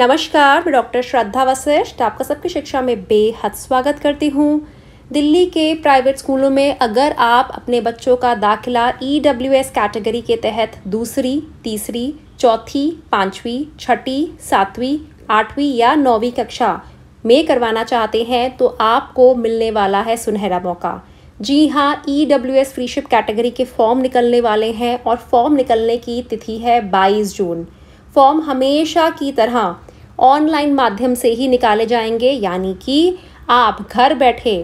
नमस्कार मैं डॉक्टर श्रद्धा वशिष्ठ आपका सबकी शिक्षा में बेहद स्वागत करती हूँ दिल्ली के प्राइवेट स्कूलों में अगर आप अपने बच्चों का दाखिला ई e कैटेगरी के तहत दूसरी तीसरी चौथी पाँचवीं छठी सातवीं आठवीं या नौवीं कक्षा में करवाना चाहते हैं तो आपको मिलने वाला है सुनहरा मौका जी हाँ E W S freeship category के फॉर्म निकलने वाले हैं और फॉर्म निकलने की तिथि है 22 जून फॉर्म हमेशा की तरह ऑनलाइन माध्यम से ही निकाले जाएंगे यानी कि आप घर बैठे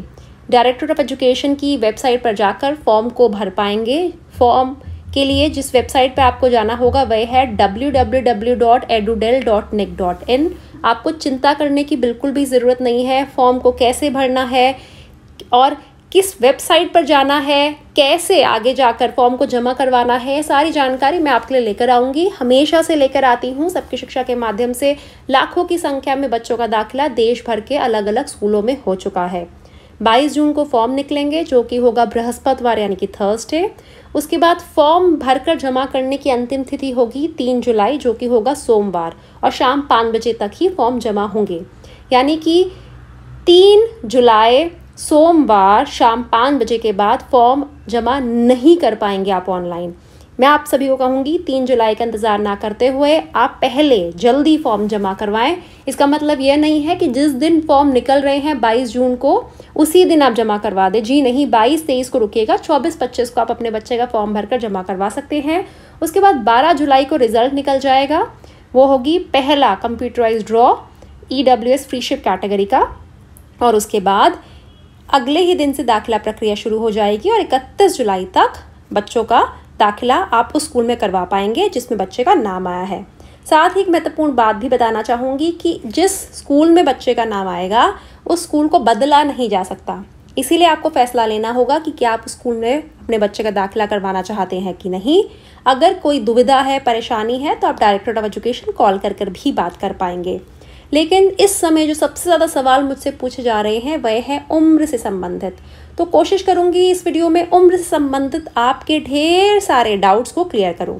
डायरेक्टर ऑफ एजुकेशन की वेबसाइट पर जाकर फॉर्म को भर पाएंगे फॉर्म के लिए जिस वेबसाइट पर आपको जाना होगा वह है डब्ल्यू आपको चिंता करने की बिल्कुल भी ज़रूरत नहीं है फॉर्म को कैसे भरना है और किस वेबसाइट पर जाना है कैसे आगे जाकर फॉर्म को जमा करवाना है सारी जानकारी मैं आपके लिए लेकर आऊँगी हमेशा से लेकर आती हूँ सबकी शिक्षा के माध्यम से लाखों की संख्या में बच्चों का दाखिला देश भर के अलग अलग स्कूलों में हो चुका है 22 जून को फॉर्म निकलेंगे जो कि होगा बृहस्पतिवार यानी कि थर्सडे उसके बाद फॉर्म भरकर जमा करने की अंतिम तिथि होगी तीन जुलाई जो कि होगा सोमवार और शाम पाँच बजे तक ही फॉर्म जमा होंगे यानी कि तीन जुलाई सोमवार शाम पाँच बजे के बाद फॉर्म जमा नहीं कर पाएंगे आप ऑनलाइन मैं आप सभी को कहूँगी तीन जुलाई का इंतज़ार ना करते हुए आप पहले जल्दी फॉर्म जमा करवाएं इसका मतलब यह नहीं है कि जिस दिन फॉर्म निकल रहे हैं 22 जून को उसी दिन आप जमा करवा दें जी नहीं 22 तेईस को रुकिएगा 24 पच्चीस को आप अपने बच्चे का फॉर्म भरकर जमा करवा सकते हैं उसके बाद बारह जुलाई को रिजल्ट निकल जाएगा वो होगी पहला computerize draw E freeship category का और उसके बाद अगले ही दिन से दाखिला प्रक्रिया शुरू हो जाएगी और इकतीस जुलाई तक बच्चों का दाखिला आप उस स्कूल में करवा पाएंगे जिसमें बच्चे का नाम आया है साथ ही एक महत्वपूर्ण बात भी बताना चाहूँगी कि जिस स्कूल में बच्चे का नाम आएगा उस स्कूल को बदला नहीं जा सकता इसीलिए आपको फैसला लेना होगा कि क्या आप स्कूल में अपने बच्चे का दाखिला करवाना चाहते हैं कि नहीं अगर कोई दुविधा है परेशानी है तो आप डायरेक्टर ऑफ एजुकेशन कॉल कर कर भी बात कर पाएंगे लेकिन इस समय जो सबसे ज़्यादा सवाल मुझसे पूछे जा रहे हैं वह है उम्र से संबंधित तो कोशिश करूँगी इस वीडियो में उम्र से संबंधित आपके ढेर सारे डाउट्स को क्लियर करूँ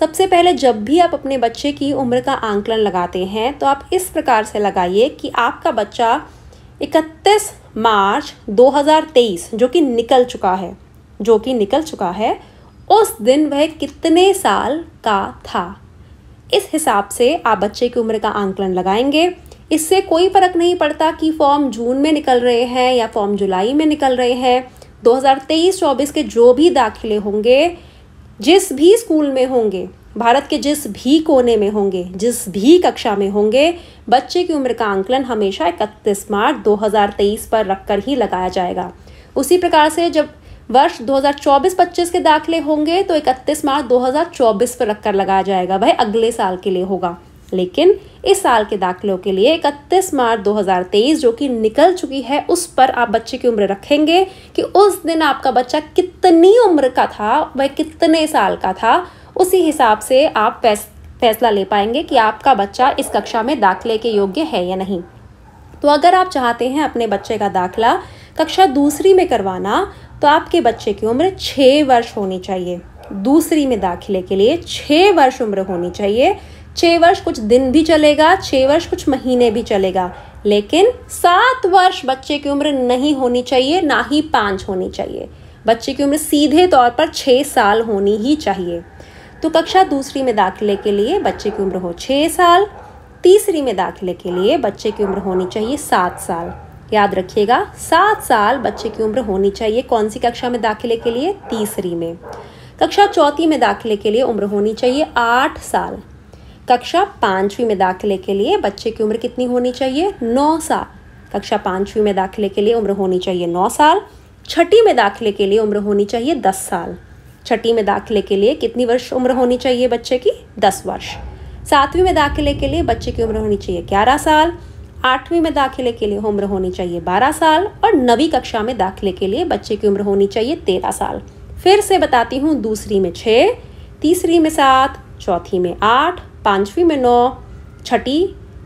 सबसे पहले जब भी आप अपने बच्चे की उम्र का आंकलन लगाते हैं तो आप इस प्रकार से लगाइए कि आपका बच्चा 31 मार्च 2023 जो कि निकल चुका है जो कि निकल चुका है उस दिन वह कितने साल का था इस हिसाब से आप बच्चे की उम्र का आंकलन लगाएंगे इससे कोई फर्क नहीं पड़ता कि फॉर्म जून में निकल रहे हैं या फॉर्म जुलाई में निकल रहे हैं 2023-24 के जो भी दाखिले होंगे जिस भी स्कूल में होंगे भारत के जिस भी कोने में होंगे जिस भी कक्षा में होंगे बच्चे की उम्र का आंकलन हमेशा इकतीस मार्च 2023 पर रखकर ही लगाया जाएगा उसी प्रकार से जब वर्ष 2024-25 के दाखिले होंगे तो 31 मार्च 2024 पर रखकर लगाया जाएगा भाई अगले साल के लिए होगा लेकिन इस साल के दाखिलों के लिए 31 मार्च 2023 जो कि निकल चुकी है उस पर आप बच्चे की उम्र रखेंगे कि उस दिन आपका बच्चा कितनी उम्र का था वह कितने साल का था उसी हिसाब से आप फैसला ले पाएंगे कि आपका बच्चा इस कक्षा में दाखिले के योग्य है या नहीं तो अगर आप चाहते हैं अपने बच्चे का दाखिला कक्षा दूसरी में करवाना तो आपके बच्चे की उम्र छः वर्ष होनी चाहिए दूसरी में दाखिले के लिए छः वर्ष उम्र होनी चाहिए छः वर्ष कुछ दिन भी चलेगा छः वर्ष कुछ महीने भी चलेगा लेकिन सात वर्ष बच्चे की उम्र नहीं होनी चाहिए ना ही पाँच होनी चाहिए बच्चे की उम्र सीधे तौर पर छः साल होनी ही चाहिए तो कक्षा दूसरी में दाखिले के लिए बच्चे की उम्र हो छः साल तीसरी में दाखिले के लिए बच्चे की उम्र होनी चाहिए सात साल याद रखिएगा सात साल बच्चे की उम्र होनी चाहिए कौन सी कक्षा में दाखिले के लिए तीसरी में कक्षा चौथी में दाखिले के लिए उम्र होनी चाहिए आठ साल कक्षा पाँचवीं में दाखिले के लिए बच्चे की उम्र कितनी होनी चाहिए नौ साल कक्षा पाँचवीं में दाखिले के लिए उम्र होनी चाहिए नौ साल छठी में दाखिले के लिए उम्र होनी चाहिए दस साल छठी में दाखिले के लिए कितनी वर्ष उम्र होनी चाहिए बच्चे की दस वर्ष सातवीं में दाखिले के लिए बच्चे की उम्र होनी चाहिए ग्यारह साल आठवीं में दाखिले के लिए उम्र होनी चाहिए बारह साल और नवी कक्षा में दाखिले के लिए बच्चे की उम्र होनी चाहिए तेरह साल फिर से बताती हूँ दूसरी में छः तीसरी में सात चौथी में आठ पाँचवीं में नौ छठी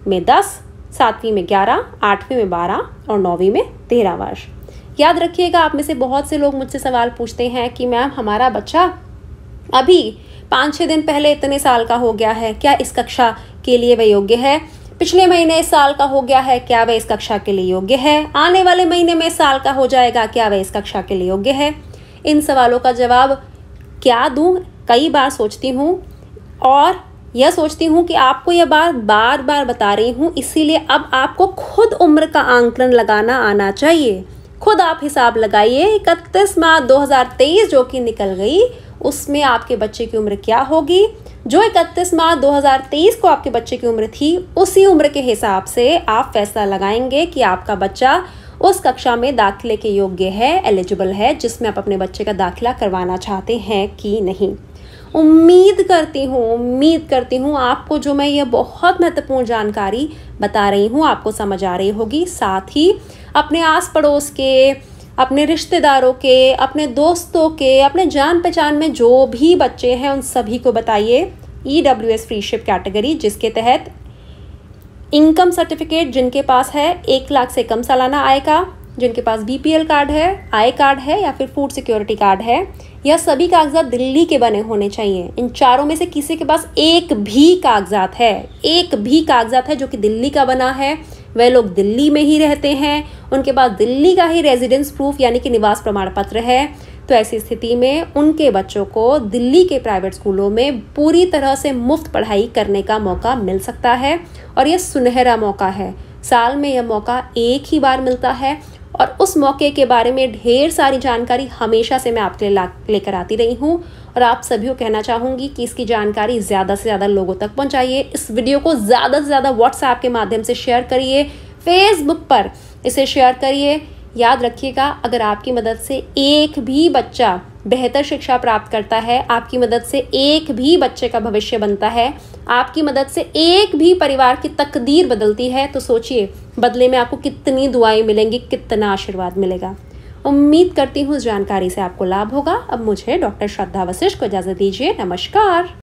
में दस सातवीं में ग्यारह आठवीं में बारह और नौवीं में तेरह वर्ष याद रखिएगा आप में से बहुत से लोग मुझसे सवाल पूछते हैं कि मैम हमारा बच्चा अभी पाँच छः दिन पहले इतने साल का हो गया है क्या इस कक्षा के लिए वह योग्य है पिछले महीने इस साल का हो गया है क्या वह इस कक्षा के लिए योग्य है आने वाले महीने में साल का हो जाएगा क्या वह इस कक्षा के लिए योग्य है इन सवालों का जवाब क्या दूँ कई बार सोचती हूँ और यह सोचती हूँ कि आपको यह बात बार बार बता रही हूँ इसीलिए अब आपको खुद उम्र का आंकलन लगाना आना चाहिए खुद आप हिसाब लगाइए इकतीस मार्च 2023 जो कि निकल गई उसमें आपके बच्चे की उम्र क्या होगी जो 31 मार्च 2023 को आपके बच्चे की उम्र थी उसी उम्र के हिसाब से आप फैसला लगाएंगे कि आपका बच्चा उस कक्षा में दाखिले के योग्य है एलिजिबल है जिसमें आप अपने बच्चे का दाखिला करवाना चाहते हैं कि नहीं उम्मीद करती हूँ उम्मीद करती हूँ आपको जो मैं ये बहुत महत्वपूर्ण जानकारी बता रही हूँ आपको समझ आ रही होगी साथ ही अपने आस पड़ोस के अपने रिश्तेदारों के अपने दोस्तों के अपने जान पहचान में जो भी बच्चे हैं उन सभी को बताइए E W S freeship category जिसके तहत इनकम सर्टिफिकेट जिनके पास है एक लाख से कम सालाना आय का जिनके पास एल कार्ड है आय कार्ड है या फिर फूड सिक्योरिटी कार्ड है यह सभी कागजात दिल्ली के बने होने चाहिए इन चारों में से किसी के पास एक भी कागजात है एक भी कागजात है जो कि दिल्ली का बना है वह लोग दिल्ली में ही रहते हैं उनके पास दिल्ली का ही रेजिडेंस प्रूफ यानी कि निवास प्रमाण पत्र है तो ऐसी स्थिति में उनके बच्चों को दिल्ली के प्राइवेट स्कूलों में पूरी तरह से मुफ्त पढ़ाई करने का मौका मिल सकता है और यह सुनहरा मौका है साल में यह मौका एक ही बार मिलता है और उस मौके के बारे में ढेर सारी जानकारी हमेशा से मैं आपके लिए लेकर आती रही हूँ और आप सभी को कहना चाहूँगी कि इसकी जानकारी ज़्यादा से ज़्यादा लोगों तक पहुँचाइए इस वीडियो को ज़्यादा से ज़्यादा व्हाट्सएप के माध्यम से शेयर करिए फेसबुक पर इसे शेयर करिए याद रखिएगा अगर आपकी मदद से एक भी बच्चा बेहतर शिक्षा प्राप्त करता है आपकी मदद से एक भी बच्चे का भविष्य बनता है आपकी मदद से एक भी परिवार की तकदीर बदलती है तो सोचिए बदले में आपको कितनी दुआएं मिलेंगी कितना आशीर्वाद मिलेगा उम्मीद करती हूँ इस जानकारी से आपको लाभ होगा अब मुझे डॉक्टर श्रद्धा वशिष्ठ को इजाज़त दीजिए नमस्कार